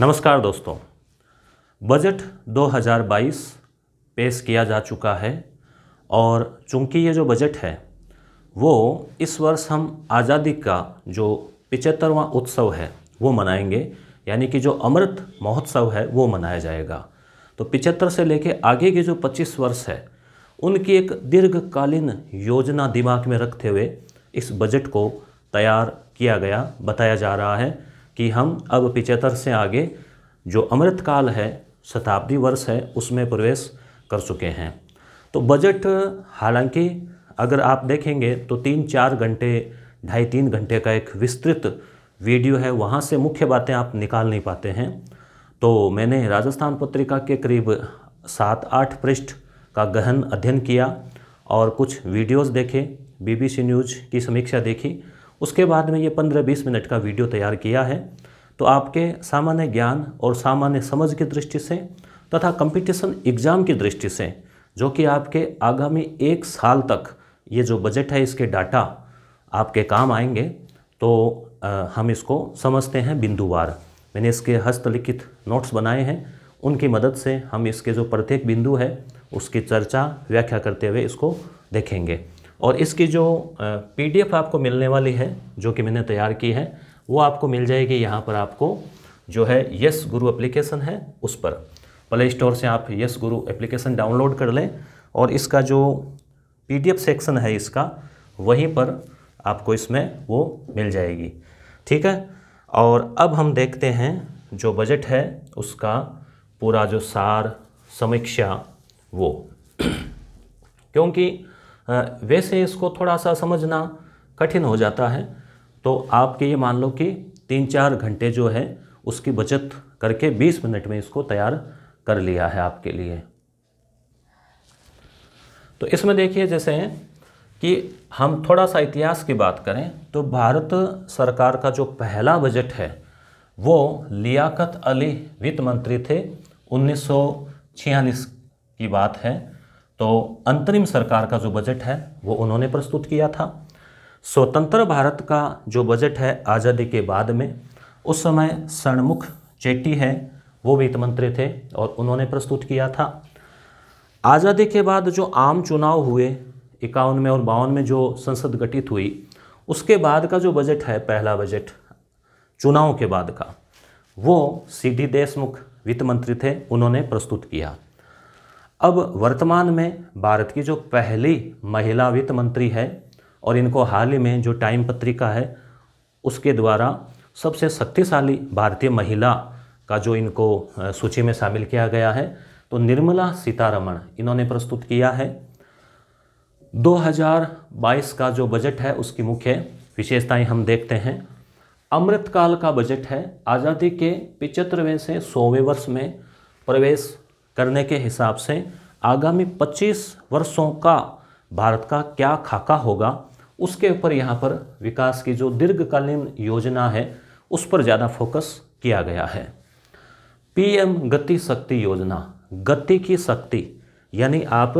नमस्कार दोस्तों बजट 2022 पेश किया जा चुका है और चूंकि ये जो बजट है वो इस वर्ष हम आज़ादी का जो पिचहत्तरवाँ उत्सव है वो मनाएंगे यानी कि जो अमृत महोत्सव है वो मनाया जाएगा तो पिचहत्तर से लेके आगे के जो 25 वर्ष है उनकी एक दीर्घकालीन योजना दिमाग में रखते हुए इस बजट को तैयार किया गया बताया जा रहा है कि हम अब पिचहत्तर से आगे जो अमृत काल है शताब्दी वर्ष है उसमें प्रवेश कर चुके हैं तो बजट हालांकि अगर आप देखेंगे तो तीन चार घंटे ढाई तीन घंटे का एक विस्तृत वीडियो है वहाँ से मुख्य बातें आप निकाल नहीं पाते हैं तो मैंने राजस्थान पत्रिका के करीब सात आठ पृष्ठ का गहन अध्ययन किया और कुछ वीडियोस देखे बीबीसी न्यूज़ की समीक्षा देखी उसके बाद में ये पंद्रह बीस मिनट का वीडियो तैयार किया है तो आपके सामान्य ज्ञान और सामान्य समझ की दृष्टि से तथा कंपटीशन एग्ज़ाम की दृष्टि से जो कि आपके आगामी एक साल तक ये जो बजट है इसके डाटा आपके काम आएंगे तो आ, हम इसको समझते हैं बिंदुवार मैंने इसके हस्तलिखित नोट्स बनाए हैं उनकी मदद से हम इसके जो प्रत्येक बिंदु है उसकी चर्चा व्याख्या करते हुए इसको देखेंगे और इसकी जो पीडीएफ आपको मिलने वाली है जो कि मैंने तैयार की है वो आपको मिल जाएगी यहाँ पर आपको जो है यस गुरु एप्लीकेशन है उस पर प्ले स्टोर से आप यस गुरु एप्लीकेशन डाउनलोड कर लें और इसका जो पीडीएफ सेक्शन है इसका वहीं पर आपको इसमें वो मिल जाएगी ठीक है और अब हम देखते हैं जो बजट है उसका पूरा जो सार समीक्षा वो क्योंकि वैसे इसको थोड़ा सा समझना कठिन हो जाता है तो आपके ये मान लो कि तीन चार घंटे जो है उसकी बचत करके बीस मिनट में इसको तैयार कर लिया है आपके लिए तो इसमें देखिए जैसे कि हम थोड़ा सा इतिहास की बात करें तो भारत सरकार का जो पहला बजट है वो लियाकत अली वित्त मंत्री थे उन्नीस की बात है तो अंतरिम सरकार का जो बजट है वो उन्होंने प्रस्तुत किया था स्वतंत्र भारत का जो बजट है आज़ादी के बाद में उस समय सणमुख चेट्टी है वो वित्त मंत्री थे और उन्होंने प्रस्तुत किया था आज़ादी के बाद जो आम चुनाव हुए इक्यावन में और बावन में जो संसद गठित हुई उसके बाद का जो बजट है पहला बजट चुनाव के बाद का वो सी डी देशमुख वित्त मंत्री थे उन्होंने प्रस्तुत किया अब वर्तमान में भारत की जो पहली महिला वित्त मंत्री है और इनको हाल ही में जो टाइम पत्रिका है उसके द्वारा सबसे शक्तिशाली भारतीय महिला का जो इनको सूची में शामिल किया गया है तो निर्मला सीतारमण इन्होंने प्रस्तुत किया है 2022 का जो बजट है उसकी मुख्य विशेषताएं हम देखते हैं अमृतकाल का बजट है आज़ादी के पिचहत्तरवें से सौवें वर्ष में प्रवेश करने के हिसाब से आगामी 25 वर्षों का भारत का क्या खाका होगा उसके ऊपर यहाँ पर विकास की जो दीर्घकालीन योजना है उस पर ज़्यादा फोकस किया गया है पीएम गति शक्ति योजना गति की शक्ति यानी आप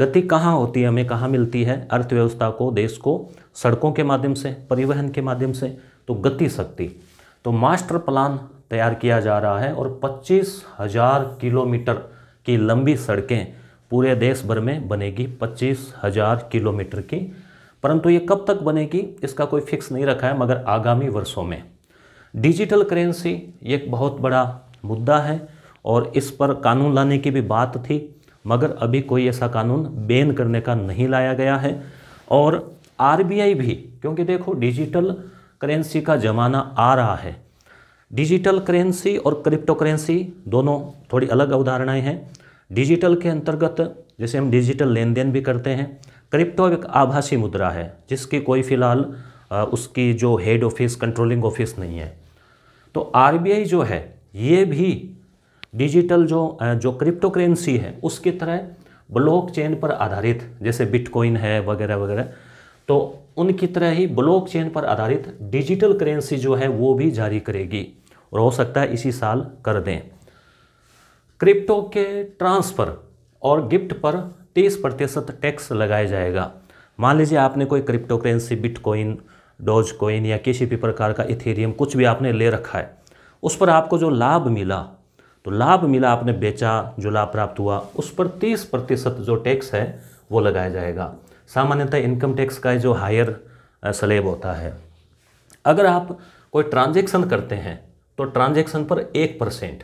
गति कहाँ होती है हमें कहाँ मिलती है अर्थव्यवस्था को देश को सड़कों के माध्यम से परिवहन के माध्यम से तो गति शक्ति तो मास्टर प्लान तैयार किया जा रहा है और पच्चीस हजार किलोमीटर की लंबी सड़कें पूरे देश भर में बनेगी पच्चीस हजार किलोमीटर की परंतु ये कब तक बनेगी इसका कोई फिक्स नहीं रखा है मगर आगामी वर्षों में डिजिटल करेंसी एक बहुत बड़ा मुद्दा है और इस पर कानून लाने की भी बात थी मगर अभी कोई ऐसा कानून बैन करने का नहीं लाया गया है और आरबीआई भी क्योंकि देखो डिजिटल करेंसी का ज़माना आ रहा है डिजिटल करेंसी और क्रिप्टो करेंसी दोनों थोड़ी अलग अवधारणाएं हैं डिजिटल के अंतर्गत जैसे हम डिजिटल लेन देन भी करते हैं क्रिप्टो एक आभासी मुद्रा है जिसकी कोई फिलहाल उसकी जो हेड ऑफिस कंट्रोलिंग ऑफिस नहीं है तो आर जो है ये भी डिजिटल जो जो क्रिप्टो करेंसी है उसकी तरह ब्लॉकचेन पर आधारित जैसे बिटकॉइन है वगैरह वगैरह तो उनकी तरह ही ब्लॉकचेन पर आधारित डिजिटल करेंसी जो है वो भी जारी करेगी और हो सकता है इसी साल कर दें क्रिप्टो के ट्रांसफ़र और गिफ्ट पर 30 प्रतिशत टैक्स लगाया जाएगा मान लीजिए आपने कोई crypto currency bitcoin doge coin या किसी भी प्रकार का इथेरियम कुछ भी आपने ले रखा है उस पर आपको जो लाभ मिला तो लाभ मिला आपने बेचा जो लाभ प्राप्त हुआ उस पर 30 प्रतिशत जो टैक्स है वो लगाया जाएगा सामान्यतः इनकम टैक्स का जो हायर स्लेब होता है अगर आप कोई ट्रांजेक्शन करते हैं तो ट्रांजेक्शन पर एक परसेंट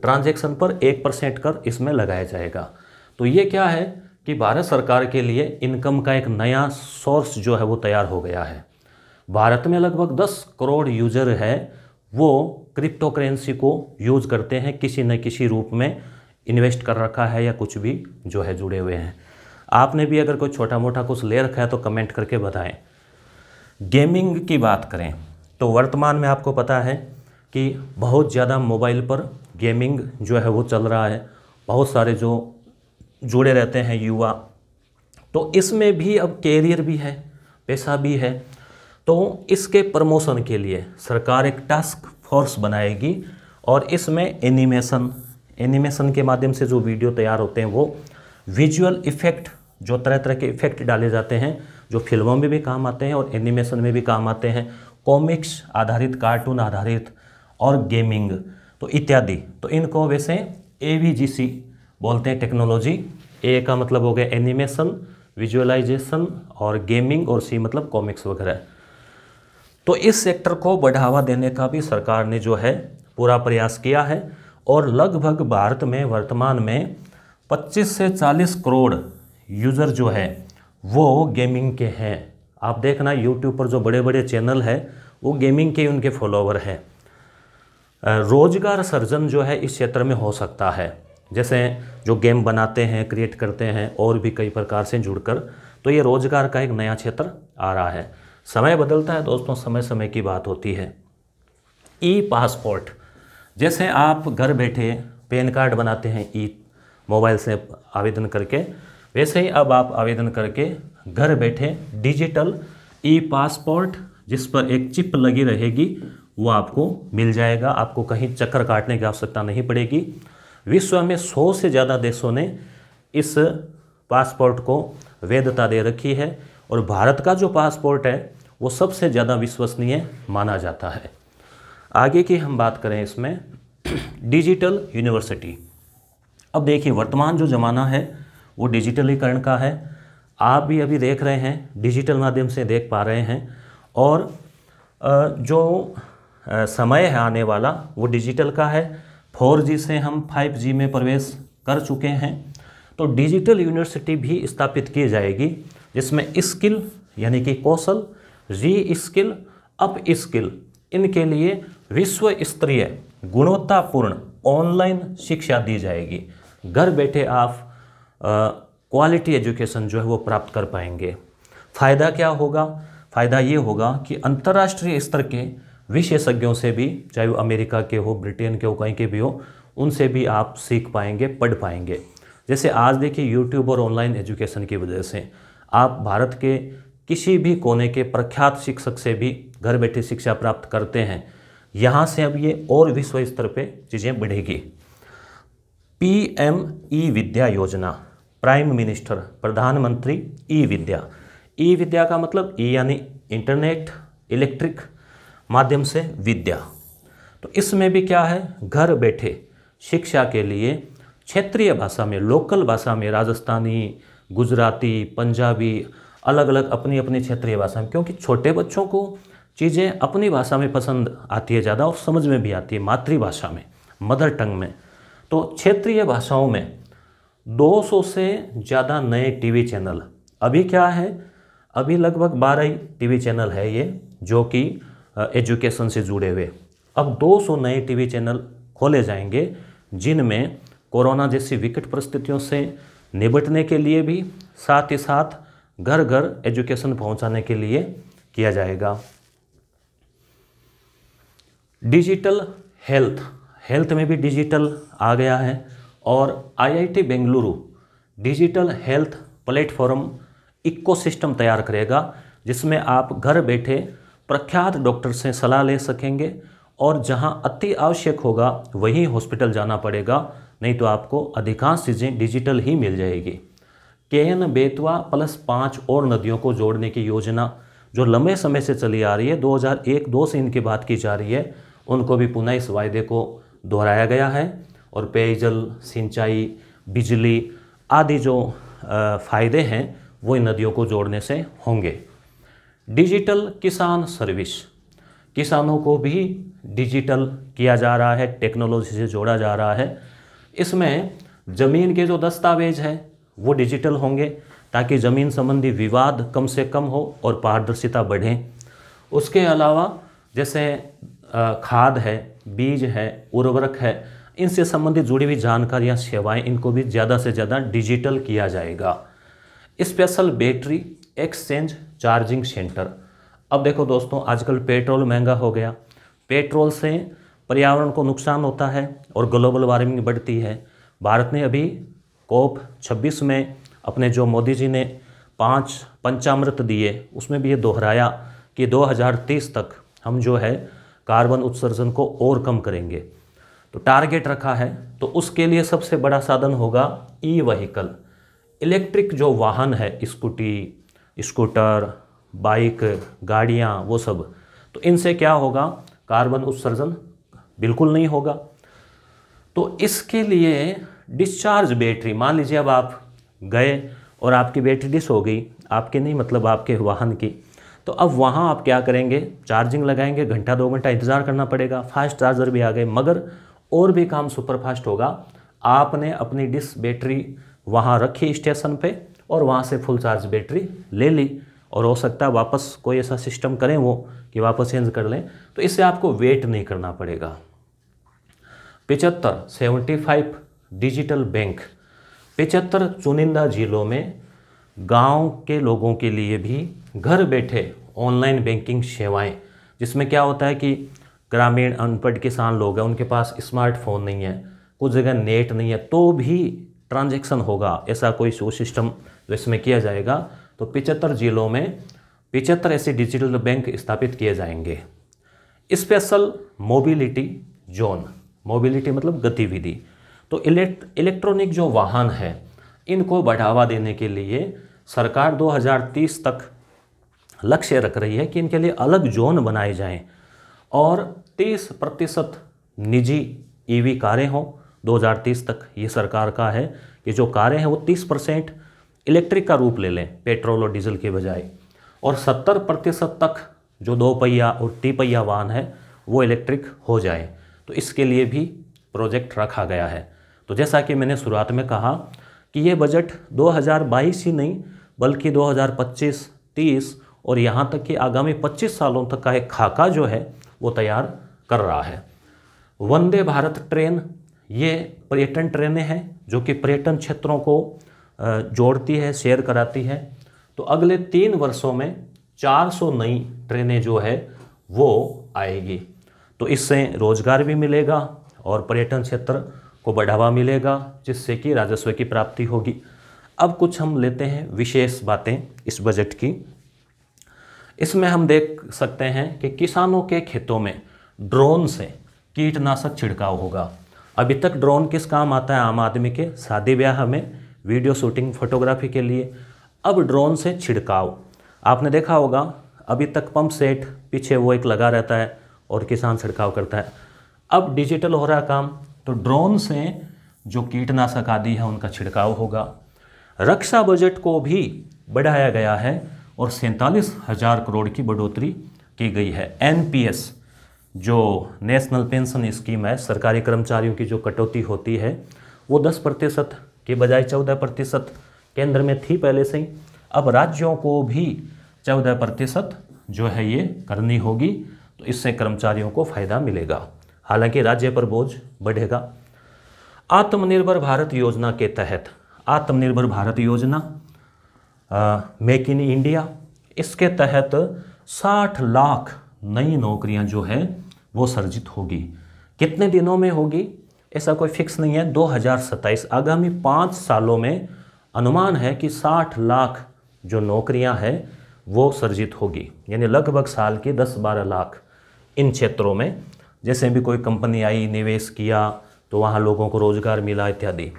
ट्रांजेक्शन पर एक परसेंट कर इसमें लगाया जाएगा तो ये क्या है कि भारत सरकार के लिए इनकम का एक नया सोर्स जो है वो तैयार हो गया है भारत में लगभग 10 करोड़ यूजर है वो क्रिप्टो करेंसी को यूज करते हैं किसी न किसी रूप में इन्वेस्ट कर रखा है या कुछ भी जो है जुड़े हुए हैं आपने भी अगर कोई छोटा मोटा कुछ ले रखा है तो कमेंट करके बताएं गेमिंग की बात करें तो वर्तमान में आपको पता है कि बहुत ज़्यादा मोबाइल पर गेमिंग जो है वो चल रहा है बहुत सारे जो जुड़े रहते हैं युवा तो इसमें भी अब कैरियर भी है पैसा भी है तो इसके प्रमोशन के लिए सरकार एक टास्क फोर्स बनाएगी और इसमें एनिमेशन एनिमेशन के माध्यम से जो वीडियो तैयार होते हैं वो विजुअल इफ़ेक्ट जो तरह तरह के इफ़ेक्ट डाले जाते हैं जो फिल्मों में भी काम आते हैं और एनिमेशन में भी काम आते हैं कॉमिक्स आधारित कार्टून आधारित और गेमिंग तो इत्यादि तो इनको वैसे ए बोलते हैं टेक्नोलॉजी ए का मतलब हो गया एनिमेशन विजुअलाइजेशन और गेमिंग और सी मतलब कॉमिक्स वगैरह तो इस सेक्टर को बढ़ावा देने का भी सरकार ने जो है पूरा प्रयास किया है और लगभग भारत में वर्तमान में 25 से 40 करोड़ यूज़र जो है वो गेमिंग के हैं आप देखना यूट्यूब पर जो बड़े बड़े चैनल है वो गेमिंग के उनके फॉलोवर हैं रोजगार सर्जन जो है इस क्षेत्र में हो सकता है जैसे जो गेम बनाते हैं क्रिएट करते हैं और भी कई प्रकार से जुड़कर तो ये रोजगार का एक नया क्षेत्र आ रहा है समय बदलता है दोस्तों समय समय की बात होती है ई पासपोर्ट जैसे आप घर बैठे पैन कार्ड बनाते हैं ई मोबाइल से आवेदन करके वैसे ही अब आप आवेदन करके घर बैठे डिजिटल ई पासपोर्ट जिस पर एक चिप लगी रहेगी वो आपको मिल जाएगा आपको कहीं चक्कर काटने की आवश्यकता नहीं पड़ेगी विश्व में सौ से ज़्यादा देशों ने इस पासपोर्ट को वैधता दे रखी है और भारत का जो पासपोर्ट है वो सबसे ज़्यादा विश्वसनीय माना जाता है आगे की हम बात करें इसमें डिजिटल यूनिवर्सिटी अब देखिए वर्तमान जो ज़माना है वो डिजिटलीकरण का है आप भी अभी देख रहे हैं डिजिटल माध्यम से देख पा रहे हैं और जो समय है आने वाला वो डिजिटल का है जी से हम जी में प्रवेश कर चुके हैं तो डिजिटल यूनिवर्सिटी भी स्थापित की जाएगी जिसमें स्किल यानी कि कौशल री स्किल अप स्किल इनके लिए विश्व स्तरीय गुणवत्तापूर्ण ऑनलाइन शिक्षा दी जाएगी घर बैठे आप क्वालिटी एजुकेशन जो है वो प्राप्त कर पाएंगे फ़ायदा क्या होगा फ़ायदा ये होगा कि अंतर्राष्ट्रीय स्तर के विशेषज्ञों से भी चाहे वो अमेरिका के हो ब्रिटेन के हो कहीं के भी हो उनसे भी आप सीख पाएंगे पढ़ पाएंगे जैसे आज देखिए यूट्यूब और ऑनलाइन एजुकेशन की वजह से आप भारत के किसी भी कोने के प्रख्यात शिक्षक से भी घर बैठे शिक्षा प्राप्त करते हैं यहाँ से अब ये और विश्व स्तर पर चीज़ें बढ़ेगी पी एम ई विद्या योजना प्राइम मिनिस्टर प्रधानमंत्री ई विद्या ई विद्या का मतलब ई यानी इंटरनेट इलेक्ट्रिक माध्यम से विद्या तो इसमें भी क्या है घर बैठे शिक्षा के लिए क्षेत्रीय भाषा में लोकल भाषा में राजस्थानी गुजराती पंजाबी अलग अलग अपनी अपनी क्षेत्रीय भाषा में क्योंकि छोटे बच्चों को चीज़ें अपनी भाषा में पसंद आती है ज़्यादा और समझ में भी आती है मातृभाषा में मदर टंग में तो क्षेत्रीय भाषाओं में 200 से ज़्यादा नए टीवी चैनल अभी क्या है अभी लगभग बारह ही टीवी चैनल है ये जो कि एजुकेशन से जुड़े हुए अब 200 नए टीवी चैनल खोले जाएंगे जिनमें कोरोना जैसी विकट परिस्थितियों से निपटने के लिए भी साथ ही साथ घर घर एजुकेशन पहुंचाने के लिए किया जाएगा डिजिटल हेल्थ हेल्थ में भी डिजिटल आ गया है और IIT Bengaluru digital health platform ecosystem तैयार करेगा जिसमें आप घर बैठे प्रख्यात डॉक्टर से सलाह ले सकेंगे और जहां अति आवश्यक होगा वहीं हॉस्पिटल जाना पड़ेगा नहीं तो आपको अधिकांश चीज़ें डिजिटल ही मिल जाएगी केन बेतवा प्लस पाँच और नदियों को जोड़ने की योजना जो लंबे समय से चली आ रही है 2001 दो से इनकी बात की जा रही है उनको भी पुनः इस वायदे को दोहराया गया है और पेयजल सिंचाई बिजली आदि जो फ़ायदे हैं वो इन नदियों को जोड़ने से होंगे डिजिटल किसान सर्विस किसानों को भी डिजिटल किया जा रहा है टेक्नोलॉजी से जोड़ा जा रहा है इसमें ज़मीन के जो दस्तावेज हैं वो डिजिटल होंगे ताकि ज़मीन संबंधी विवाद कम से कम हो और पारदर्शिता बढ़े उसके अलावा जैसे खाद है बीज है उर्वरक है इनसे संबंधित जुड़ी हुई जानकारियाँ सेवाएं इनको भी ज़्यादा से ज़्यादा डिजिटल किया जाएगा special battery exchange charging centre अब देखो दोस्तों आजकल पेट्रोल महंगा हो गया पेट्रोल से पर्यावरण को नुकसान होता है और ग्लोबल वार्मिंग बढ़ती है भारत ने अभी कोप 26 में अपने जो मोदी जी ने पांच पंचामृत दिए उसमें भी ये दोहराया कि 2030 तक हम जो है कार्बन उत्सर्जन को और कम करेंगे तो टारगेट रखा है तो उसके लिए सबसे बड़ा साधन होगा ई वहीकल इलेक्ट्रिक जो वाहन है स्कूटी स्कूटर बाइक गाड़ियाँ वो सब तो इनसे क्या होगा कार्बन उत्सर्जन बिल्कुल नहीं होगा तो इसके लिए डिस्चार्ज बैटरी मान लीजिए अब आप गए और आपकी बैटरी डिस हो गई आपके नहीं मतलब आपके वाहन की तो अब वहाँ आप क्या करेंगे चार्जिंग लगाएंगे घंटा दो घंटा इंतज़ार करना पड़ेगा फास्ट चार्जर भी आ गए मगर और भी काम सुपर फास्ट होगा आपने अपनी डिस बैटरी वहाँ रखी स्टेशन पर और वहाँ से फुल चार्ज बैटरी ले ली और हो सकता है वापस कोई ऐसा सिस्टम करें वो कि वापस चेंज कर लें तो इससे आपको वेट नहीं करना पड़ेगा पिचहत्तर सेवेंटी फाइव डिजिटल बैंक पिचहत्तर चुनिंदा जिलों में गांव के लोगों के लिए भी घर बैठे ऑनलाइन बैंकिंग सेवाएं जिसमें क्या होता है कि ग्रामीण अनपढ़ किसान लोग हैं उनके पास स्मार्टफोन नहीं है कुछ जगह नेट नहीं है तो भी ट्रांजेक्शन होगा ऐसा कोई सो सिस्टम जो तो इसमें किया जाएगा तो पिचहत्तर जिलों में पिचहत्तर ऐसे डिजिटल बैंक स्थापित किए जाएंगे स्पेशल मोबिलिटी जोन मोबिलिटी मतलब गतिविधि तो इलेक्ट्रॉनिक जो वाहन है इनको बढ़ावा देने के लिए सरकार 2030 तक लक्ष्य रख रही है कि इनके लिए अलग जोन बनाए जाएं और 30 प्रतिशत निजी ईवी कारें हों 2030 तक ये सरकार का है कि जो कारें हैं वो 30 परसेंट इलेक्ट्रिक का रूप ले लें पेट्रोल और डीजल के बजाय और 70 प्रतिशत तक जो दो पहिया और टी पहिया वाहन है वो इलेक्ट्रिक हो जाए तो इसके लिए भी प्रोजेक्ट रखा गया है तो जैसा कि मैंने शुरुआत में कहा कि ये बजट 2022 ही नहीं बल्कि 2025, 30 और यहाँ तक कि आगामी 25 सालों तक का एक खाका जो है वो तैयार कर रहा है वंदे भारत ट्रेन ये पर्यटन ट्रेनें हैं जो कि पर्यटन क्षेत्रों को जोड़ती है शेयर कराती है तो अगले तीन वर्षों में 400 नई ट्रेनें जो है वो आएगी तो इससे रोजगार भी मिलेगा और पर्यटन क्षेत्र को बढ़ावा मिलेगा जिससे कि राजस्व की प्राप्ति होगी अब कुछ हम लेते हैं विशेष बातें इस बजट की इसमें हम देख सकते हैं कि किसानों के खेतों में ड्रोन से कीटनाशक छिड़काव होगा अभी तक ड्रोन किस काम आता है आम आदमी के शादी ब्याह में वीडियो शूटिंग फोटोग्राफी के लिए अब ड्रोन से छिड़काव आपने देखा होगा अभी तक पंप सेट पीछे वो एक लगा रहता है और किसान छिड़काव करता है अब डिजिटल हो रहा काम तो ड्रोन से जो कीटनाशक आदि है उनका छिड़काव होगा रक्षा बजट को भी बढ़ाया गया है और सैंतालीस हज़ार करोड़ की बढ़ोतरी की गई है एनपीएस जो नेशनल पेंशन स्कीम है सरकारी कर्मचारियों की जो कटौती होती है वो दस प्रतिशत के बजाय चौदह प्रतिशत केंद्र में थी पहले से ही अब राज्यों को भी चौदह प्रतिशत जो है ये करनी होगी तो इससे कर्मचारियों को फायदा मिलेगा हालांकि राज्य पर बोझ बढ़ेगा आत्मनिर्भर भारत योजना के तहत आत्मनिर्भर भारत योजना मेक इन इंडिया इसके तहत 60 लाख नई नौकरियां जो है वो सर्जित होगी कितने दिनों में होगी ऐसा कोई फिक्स नहीं है दो आगामी पाँच सालों में अनुमान है कि 60 लाख जो नौकरियां हैं वो सर्जित होगी यानी लगभग साल के 10-12 लाख इन क्षेत्रों में जैसे भी कोई कंपनी आई निवेश किया तो वहाँ लोगों को रोजगार मिला इत्यादि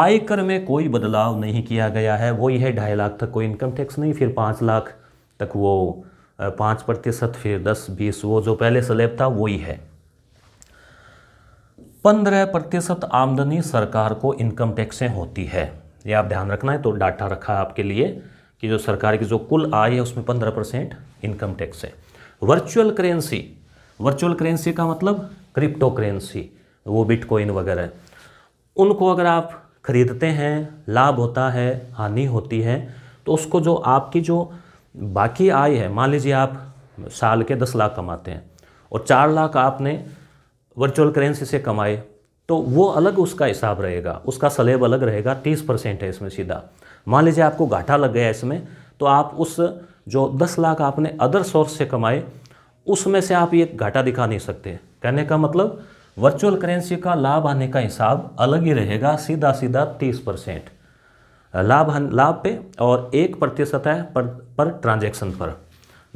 आयकर में कोई बदलाव नहीं किया गया है वही है ढाई लाख तक कोई इनकम टैक्स नहीं फिर पाँच लाख तक वो पाँच प्रतिशत फिर दस बीस वो जो पहले स्लेब था वही है पंद्रह प्रतिशत आमदनी सरकार को इनकम टैक्स से होती है ये आप ध्यान रखना है तो डाटा रखा है आपके लिए कि जो सरकार की जो कुल आय है उसमें पंद्रह परसेंट इनकम टैक्स है वर्चुअल करेंसी वर्चुअल करेंसी का मतलब क्रिप्टो करेंसी वो बिटकॉइन वगैरह उनको अगर आप खरीदते हैं लाभ होता है हानि होती है तो उसको जो आपकी जो बाकी आय है मान लीजिए आप साल के दस लाख कमाते हैं और चार लाख आपने वर्चुअल करेंसी से कमाए तो वो अलग उसका हिसाब रहेगा उसका सलेब अलग रहेगा तीस परसेंट है इसमें सीधा मान लीजिए आपको घाटा लग गया इसमें तो आप उस जो दस लाख आपने अदर सोर्स से कमाए उसमें से आप ये घाटा दिखा नहीं सकते कहने का मतलब वर्चुअल करेंसी का लाभ आने का हिसाब अलग ही रहेगा सीधा सीधा तीस परसेंट लाभ लाभ पे और एक प्रतिशत है पर, पर ट्रांजेक्शन पर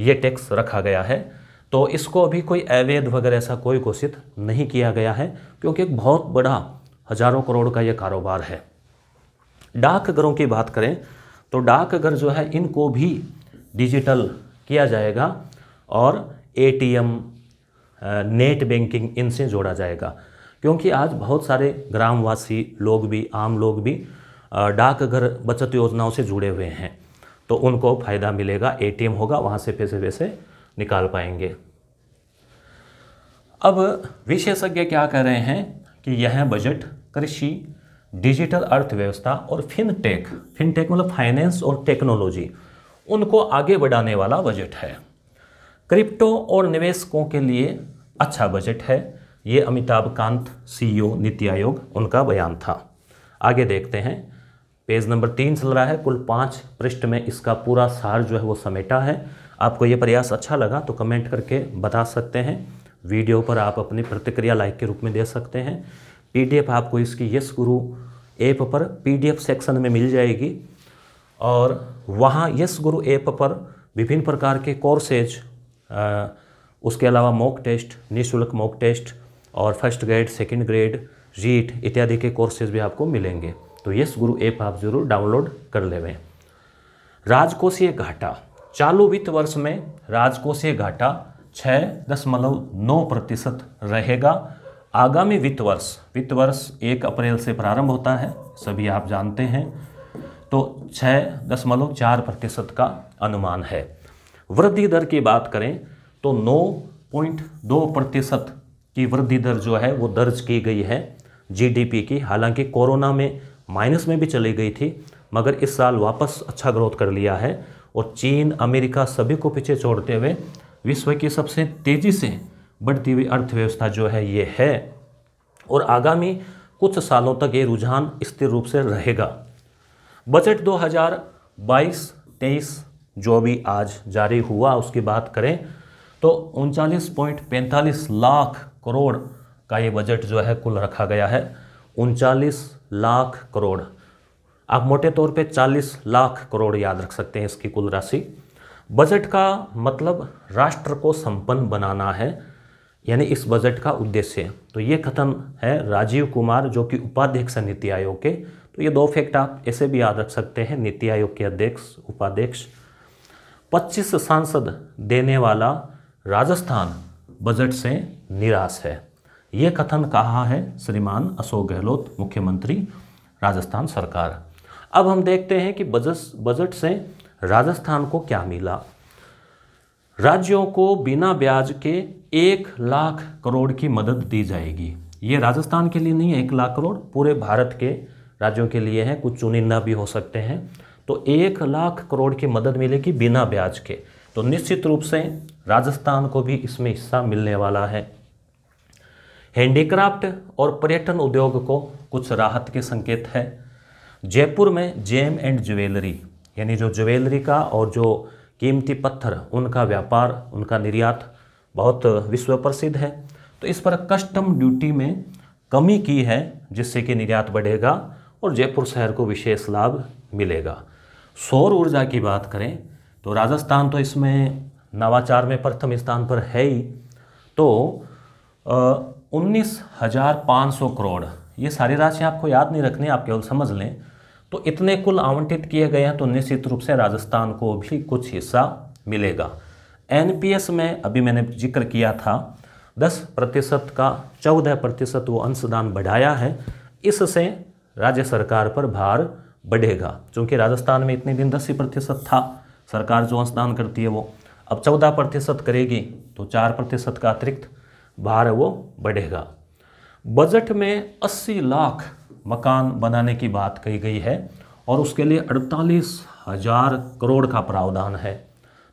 यह टैक्स रखा गया है तो इसको अभी कोई अवैध वगैरह ऐसा कोई घोषित नहीं किया गया है क्योंकि एक बहुत बड़ा हजारों करोड़ का ये कारोबार है डाकघरों की बात करें तो डाकघर जो है इनको भी डिजिटल किया जाएगा और एटीएम नेट बैंकिंग इनसे जोड़ा जाएगा क्योंकि आज बहुत सारे ग्रामवासी लोग भी आम लोग भी डाकघर बचत योजनाओं से जुड़े हुए हैं तो उनको फ़ायदा मिलेगा एटीएम होगा वहाँ से पैसे वैसे निकाल पाएंगे अब विशेषज्ञ क्या कह रहे हैं कि यह बजट कृषि डिजिटल अर्थव्यवस्था और फिनटेक फिनटेक मतलब फाइनेंस और टेक्नोलॉजी उनको आगे बढ़ाने वाला बजट है क्रिप्टो और निवेशकों के लिए अच्छा बजट है ये अमिताभ कांत सीईओ e नीति आयोग उनका बयान था आगे देखते हैं पेज नंबर तीन चल रहा है कुल पाँच पृष्ठ में इसका पूरा सार जो है वो समेटा है आपको ये प्रयास अच्छा लगा तो कमेंट करके बता सकते हैं वीडियो पर आप अपनी प्रतिक्रिया लाइक के रूप में दे सकते हैं पीडीएफ आपको इसकी यस गुरु ऐप पर पीडीएफ सेक्शन में मिल जाएगी और वहाँ यस गुरु ऐप पर विभिन्न प्रकार के कोर्सेज उसके अलावा मॉक टेस्ट निःशुल्क मॉक टेस्ट और first grade second grade REET इत्यादि के कोर्सेज भी आपको मिलेंगे तो यस गुरु ऐप आप ज़रूर डाउनलोड कर लेवें राजकोषीय घाटा चालू वित्त वर्ष में राजकोषीय घाटा छः दशमलव नौ प्रतिशत रहेगा आगामी वित्त वर्ष वित्त वर्ष एक अप्रैल से प्रारंभ होता है सभी आप जानते हैं तो छः दशमलव चार प्रतिशत का अनुमान है वृद्धि दर की बात करें तो नौ पॉइंट दो प्रतिशत की वृद्धि दर जो है वो दर्ज की गई है जीडीपी की हालांकि कोरोना में माइनस में भी चली गई थी मगर इस साल वापस अच्छा ग्रोथ कर लिया है और चीन अमेरिका सभी को पीछे छोड़ते हुए विश्व की सबसे तेज़ी से बढ़ती हुई अर्थव्यवस्था जो है ये है और आगामी कुछ सालों तक ये रुझान स्थिर रूप से रहेगा बजट 2022-23 जो भी आज जारी हुआ उसकी बात करें तो उनचालीस लाख करोड़ का ये बजट जो है कुल रखा गया है उनचालीस लाख करोड़ आप मोटे तौर पे 40 लाख करोड़ याद रख सकते हैं इसकी कुल राशि बजट का मतलब राष्ट्र को संपन्न बनाना है यानी इस बजट का उद्देश्य तो ये कथन है राजीव कुमार जो कि उपाध्यक्ष है नीति आयोग के तो ये दो फैक्ट आप ऐसे भी याद रख सकते हैं नीति आयोग के अध्यक्ष उपाध्यक्ष 25 सांसद देने वाला राजस्थान बजट से निराश है ये कथन कहा है श्रीमान अशोक गहलोत मुख्यमंत्री राजस्थान सरकार अब हम देखते हैं कि बजट बजट से राजस्थान को क्या मिला राज्यों को बिना ब्याज के एक लाख करोड़ की मदद दी जाएगी ये राजस्थान के लिए नहीं है एक लाख करोड़ पूरे भारत के राज्यों के लिए है कुछ चुनिंदा भी हो सकते हैं तो एक लाख करोड़ की मदद मिलेगी बिना ब्याज के तो निश्चित रूप से राजस्थान को भी इसमें हिस्सा मिलने वाला है हैंडीक्राफ्ट और पर्यटन उद्योग को कुछ राहत के संकेत है जयपुर में जेम एंड ज्वेलरी यानी जो ज्वेलरी का और जो कीमती पत्थर उनका व्यापार उनका निर्यात बहुत विश्व प्रसिद्ध है तो इस पर कस्टम ड्यूटी में कमी की है जिससे कि निर्यात बढ़ेगा और जयपुर शहर को विशेष लाभ मिलेगा सौर ऊर्जा की बात करें तो राजस्थान तो इसमें नवाचार में प्रथम स्थान पर है ही तो उन्नीस हज़ार पाँच सौ करोड़ ये सारी राशि आपको याद नहीं रखनी आप केवल समझ लें तो इतने कुल आवंटित किए गए हैं तो निश्चित रूप से राजस्थान को भी कुछ हिस्सा मिलेगा एन में अभी मैंने जिक्र किया था 10 प्रतिशत का 14 प्रतिशत वो अंशदान बढ़ाया है इससे राज्य सरकार पर भार बढ़ेगा क्योंकि राजस्थान में इतने दिन दस ही प्रतिशत था सरकार जो अंशदान करती है वो अब चौदह प्रतिशत करेगी तो चार प्रतिशत का अतिरिक्त भार वो बढ़ेगा बजट में अस्सी लाख मकान बनाने की बात कही गई है और उसके लिए अड़तालीस हजार करोड़ का प्रावधान है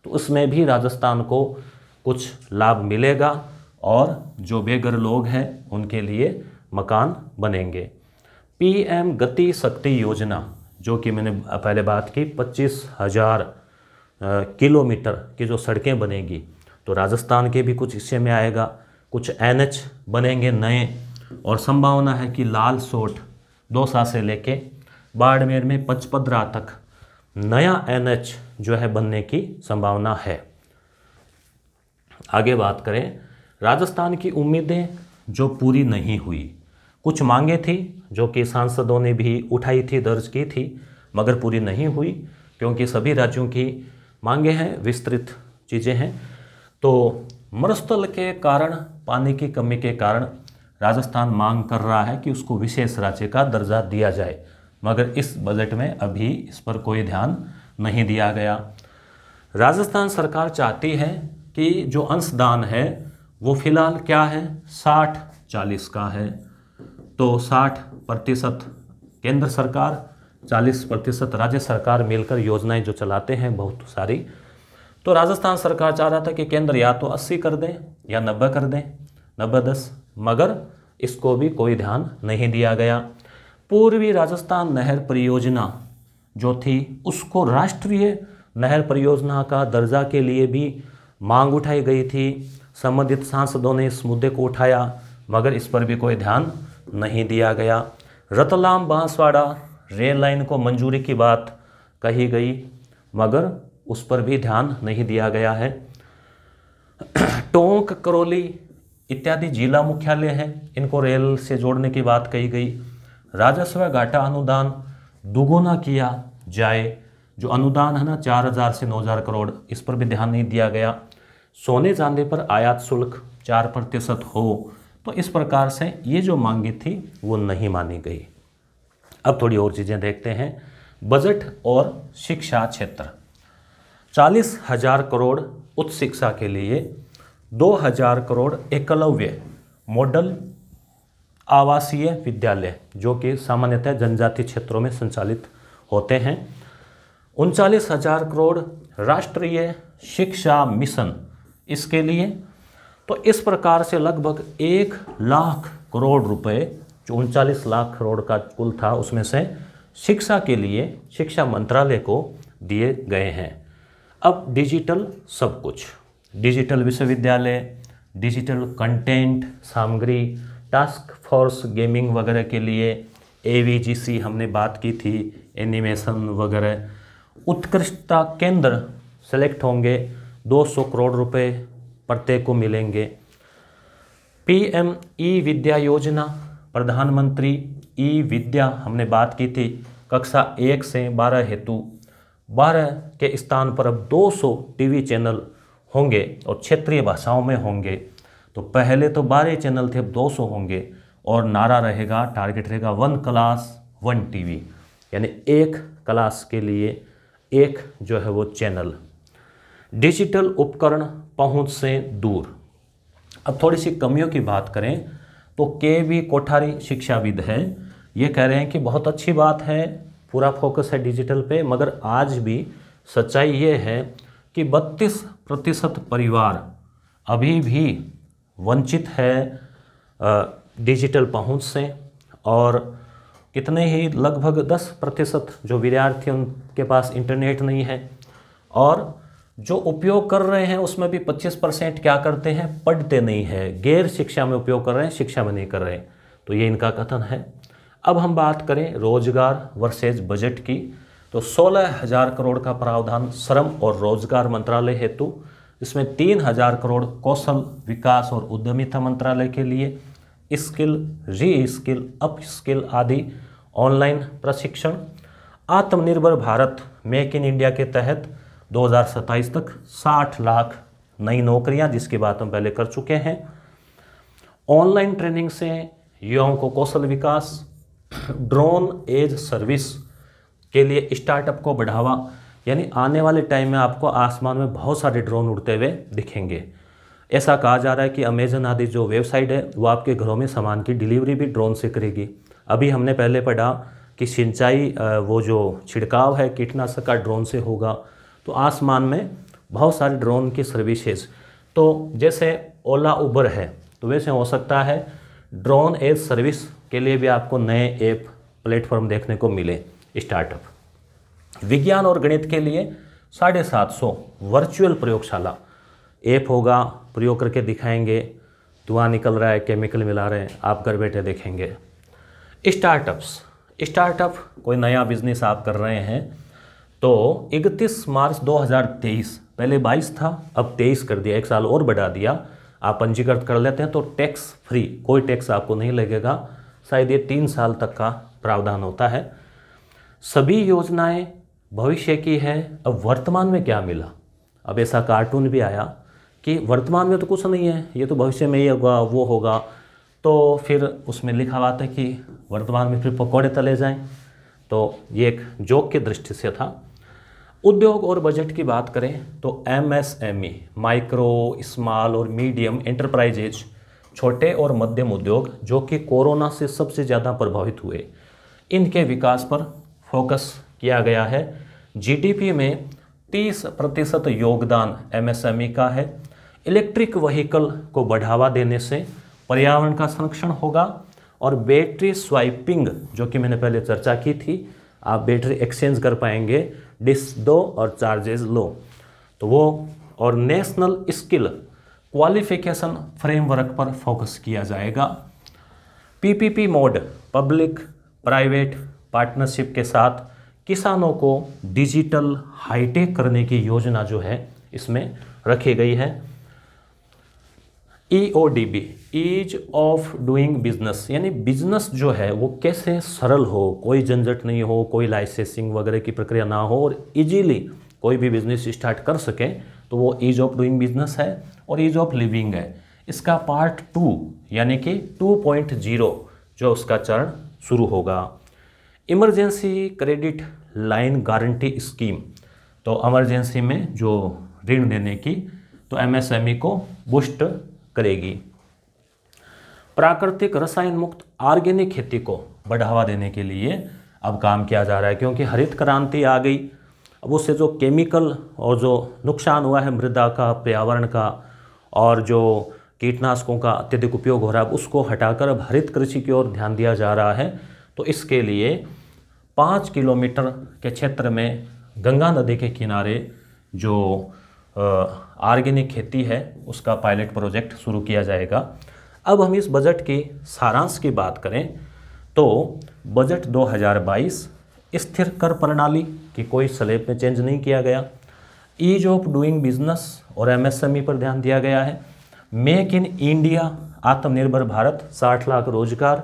तो उसमें भी राजस्थान को कुछ लाभ मिलेगा और जो बेघर लोग हैं उनके लिए मकान बनेंगे पीएम गति शक्ति योजना जो कि मैंने पहले बात की पच्चीस हजार किलोमीटर की जो सड़कें बनेगी तो राजस्थान के भी कुछ हिस्से में आएगा कुछ एनएच बनेंगे नए और संभावना है कि लाल सोट दौसा से लेके बाड़मेर में पंचपदरा तक नया एनएच जो है बनने की संभावना है आगे बात करें राजस्थान की उम्मीदें जो पूरी नहीं हुई कुछ मांगे थी जो कि सांसदों ने भी उठाई थी दर्ज की थी मगर पूरी नहीं हुई क्योंकि सभी राज्यों की मांगे हैं विस्तृत चीज़ें हैं तो मरुस्थल के कारण पानी की कमी के कारण राजस्थान मांग कर रहा है कि उसको विशेष राज्य का दर्जा दिया जाए मगर इस बजट में अभी इस पर कोई ध्यान नहीं दिया गया राजस्थान सरकार चाहती है कि जो अंशदान है वो फिलहाल क्या है साठ चालीस का है तो साठ प्रतिशत केंद्र सरकार चालीस प्रतिशत राज्य सरकार मिलकर योजनाएं जो चलाते हैं बहुत सारी तो राजस्थान सरकार चाह रहा था कि केंद्र या तो अस्सी कर दें या नब्बे कर दें नब्बे दस मगर इसको भी कोई ध्यान नहीं दिया गया पूर्वी राजस्थान नहर परियोजना जो थी उसको राष्ट्रीय नहर परियोजना का दर्जा के लिए भी मांग उठाई गई थी संबंधित सांसदों ने इस मुद्दे को उठाया मगर इस पर भी कोई ध्यान नहीं दिया गया रतलाम बांसवाड़ा रेल लाइन को मंजूरी की बात कही गई मगर उस पर भी ध्यान नहीं दिया गया है टोंक करौली इत्यादि जिला मुख्यालय हैं इनको रेल से जोड़ने की बात कही गई राजस्व घाटा अनुदान दुगुना किया जाए जो अनुदान है ना चार हज़ार से नौ हज़ार करोड़ इस पर भी ध्यान नहीं दिया गया सोने चांदी पर आयात शुल्क चार प्रतिशत हो तो इस प्रकार से ये जो मांगी थी वो नहीं मानी गई अब थोड़ी और चीज़ें देखते हैं बजट और शिक्षा क्षेत्र चालीस हजार करोड़ उच्च शिक्षा के लिए 2000 करोड़ एकलव्य मॉडल आवासीय विद्यालय जो कि सामान्यतः जनजातीय क्षेत्रों में संचालित होते हैं उनचालीस हजार करोड़ राष्ट्रीय शिक्षा मिशन इसके लिए तो इस प्रकार से लगभग एक लाख करोड़ रुपए जो उनचालीस लाख करोड़ का कुल था उसमें से शिक्षा के लिए शिक्षा मंत्रालय को दिए गए हैं अब डिजिटल सब कुछ डिजिटल विश्वविद्यालय डिजिटल कंटेंट सामग्री टास्क फोर्स गेमिंग वगैरह के लिए ए हमने बात की थी एनिमेशन वगैरह उत्कृष्टता केंद्र सेलेक्ट होंगे 200 करोड़ रुपए प्रत्येक को मिलेंगे पीएम ई e विद्या योजना प्रधानमंत्री ई विद्या हमने बात की थी कक्षा एक से बारह हेतु बारह के स्थान पर अब 200 टीवी चैनल होंगे और क्षेत्रीय भाषाओं में होंगे तो पहले तो बारह चैनल थे अब 200 होंगे और नारा रहेगा टारगेट रहेगा वन क्लास वन टीवी यानी एक क्लास के लिए एक जो है वो चैनल डिजिटल उपकरण पहुंच से दूर अब थोड़ी सी कमियों की बात करें तो के वी कोठारी शिक्षाविद है ये कह रहे हैं कि बहुत अच्छी बात है पूरा फोकस है डिजिटल पे मगर आज भी सच्चाई ये है कि 32 प्रतिशत परिवार अभी भी वंचित है डिजिटल पहुंच से और कितने ही लगभग दस प्रतिशत जो विद्यार्थी उनके पास इंटरनेट नहीं है और जो उपयोग कर रहे हैं उसमें भी 25 परसेंट क्या करते हैं पढ़ते नहीं है गैर शिक्षा में उपयोग कर रहे हैं शिक्षा में नहीं कर रहे तो ये इनका कथन है अब हम बात करें रोजगार वर्सेज बजट की तो सोलह हजार करोड़ का प्रावधान श्रम और रोजगार मंत्रालय हेतु इसमें तीन हजार करोड़ कौशल विकास और उद्यमिता मंत्रालय के लिए skill re skill up skill आदि ऑनलाइन प्रशिक्षण Atmanirbhar Bharat make in India के तहत 2027 तक 60 लाख नई नौकरियां जिसकी बात हम पहले कर चुके हैं ऑनलाइन ट्रेनिंग से युवाओं को कौशल विकास ड्रोन एज सर्विस के लिए स्टार्टअप को बढ़ावा यानी आने वाले टाइम में आपको आसमान में बहुत सारे ड्रोन उड़ते हुए दिखेंगे ऐसा कहा जा रहा है कि अमेजन आदि जो वेबसाइट है वो आपके घरों में सामान की डिलीवरी भी ड्रोन से करेगी अभी हमने पहले पढ़ा कि सिंचाई वो जो छिड़काव है कीटनाशक का ड्रोन से होगा तो आसमान में बहुत सारे ड्रोन की सर्विसेज तो जैसे ओला उबर है तो वैसे हो सकता है ड्रोन एज सर्विस के लिए भी आपको नए ऐप प्लेटफॉर्म देखने को मिले स्टार्टअप विज्ञान और गणित के लिए साढ़े सात सौ वर्चुअल प्रयोगशाला ऐप होगा प्रयोग करके दिखाएंगे धुआं निकल रहा है केमिकल मिला रहे हैं आप घर बैठे देखेंगे स्टार्टअप्स स्टार्टअप कोई नया बिजनेस आप कर रहे हैं तो 31 मार्च 2023 पहले 22 था अब 23 कर दिया एक साल और बढ़ा दिया आप पंजीकृत कर लेते हैं तो टैक्स फ्री कोई टैक्स आपको नहीं लगेगा शायद ये तीन साल तक का प्रावधान होता है सभी योजनाएं भविष्य की हैं अब वर्तमान में क्या मिला अब ऐसा कार्टून भी आया कि वर्तमान में तो कुछ नहीं है ये तो भविष्य में ये होगा वो होगा तो फिर उसमें लिखा हुआ था कि वर्तमान में फिर पकौड़े तले जाएं तो ये एक जोक के दृष्टि से था उद्योग और बजट की बात करें तो M S M E micro small और मीडियम एंटरप्राइजेज छोटे और मध्यम उद्योग जो कि कोरोना से सबसे ज़्यादा प्रभावित हुए इनके विकास पर फोकस किया गया है जीडीपी में 30 प्रतिशत योगदान एमएसएमई e का है इलेक्ट्रिक वहीकल को बढ़ावा देने से पर्यावरण का संरक्षण होगा और बैटरी स्वाइपिंग जो कि मैंने पहले चर्चा की थी आप बैटरी एक्सचेंज कर पाएंगे डिस्क दो और चार्जेज लो तो वो और नेशनल स्किल क्वालिफिकेशन फ्रेमवर्क पर फोकस किया जाएगा PPP mode public private partnership के साथ किसानों को डिजिटल हाईटेक करने की योजना जो है इसमें रखी गई है E O D B ease of doing business यानी बिजनेस जो है वो कैसे सरल हो कोई झंझट नहीं हो कोई लाइसेंसिंग वगैरह की प्रक्रिया ना हो और इजीली कोई भी बिजनेस स्टार्ट कर सके तो वो ईज ऑफ डूइंग बिजनेस है और ईज ऑफ लिविंग है इसका पार्ट टू यानी कि टू पॉइंट जीरो जो उसका चरण शुरू होगा emergency credit line guarantee scheme तो एमरजेंसी में जो ऋण देने की तो एमएसएमई को बुस्ट करेगी प्राकृतिक रसायन मुक्त ऑर्गेनिक खेती को बढ़ावा देने के लिए अब काम किया जा रहा है क्योंकि हरित क्रांति आ गई अब उससे जो केमिकल और जो नुकसान हुआ है मृदा का पर्यावरण का और जो कीटनाशकों का अत्यधिक उपयोग हो रहा है उसको हटाकर अब हरित कृषि की ओर ध्यान दिया जा रहा है तो इसके लिए पाँच किलोमीटर के क्षेत्र में गंगा नदी के किनारे जो ऑर्गेनिक खेती है उसका पायलट प्रोजेक्ट शुरू किया जाएगा अब हम इस बजट की सारांश की बात करें तो बजट 2022 स्थिर कर प्रणाली की कोई स्लेब में चेंज नहीं किया गया ईज ऑफ डूइंग बिजनेस और एमएसएमई e पर ध्यान दिया गया है मेक इन इंडिया आत्मनिर्भर भारत साठ लाख रोजगार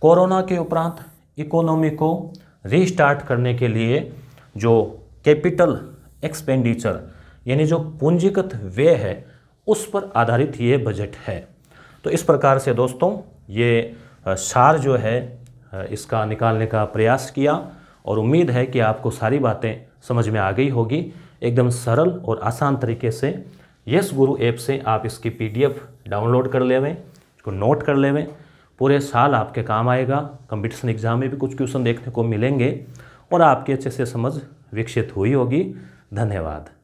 कोरोना के उपरांत इकोनॉमी को रीस्टार्ट करने के लिए जो कैपिटल एक्सपेंडिचर यानी जो पूंजीगत व्यय है उस पर आधारित ये बजट है तो इस प्रकार से दोस्तों ये सार जो है इसका निकालने का प्रयास किया और उम्मीद है कि आपको सारी बातें समझ में आ गई होगी एकदम सरल और आसान तरीके से यस गुरु ऐप से आप इसकी पीडीएफ डाउनलोड कर लेवें इसको नोट कर लेवें पूरे साल आपके काम आएगा कंपटीशन एग्ज़ाम में भी कुछ क्वेश्चन देखने को मिलेंगे और आपकी अच्छे से समझ विकसित हुई होगी धन्यवाद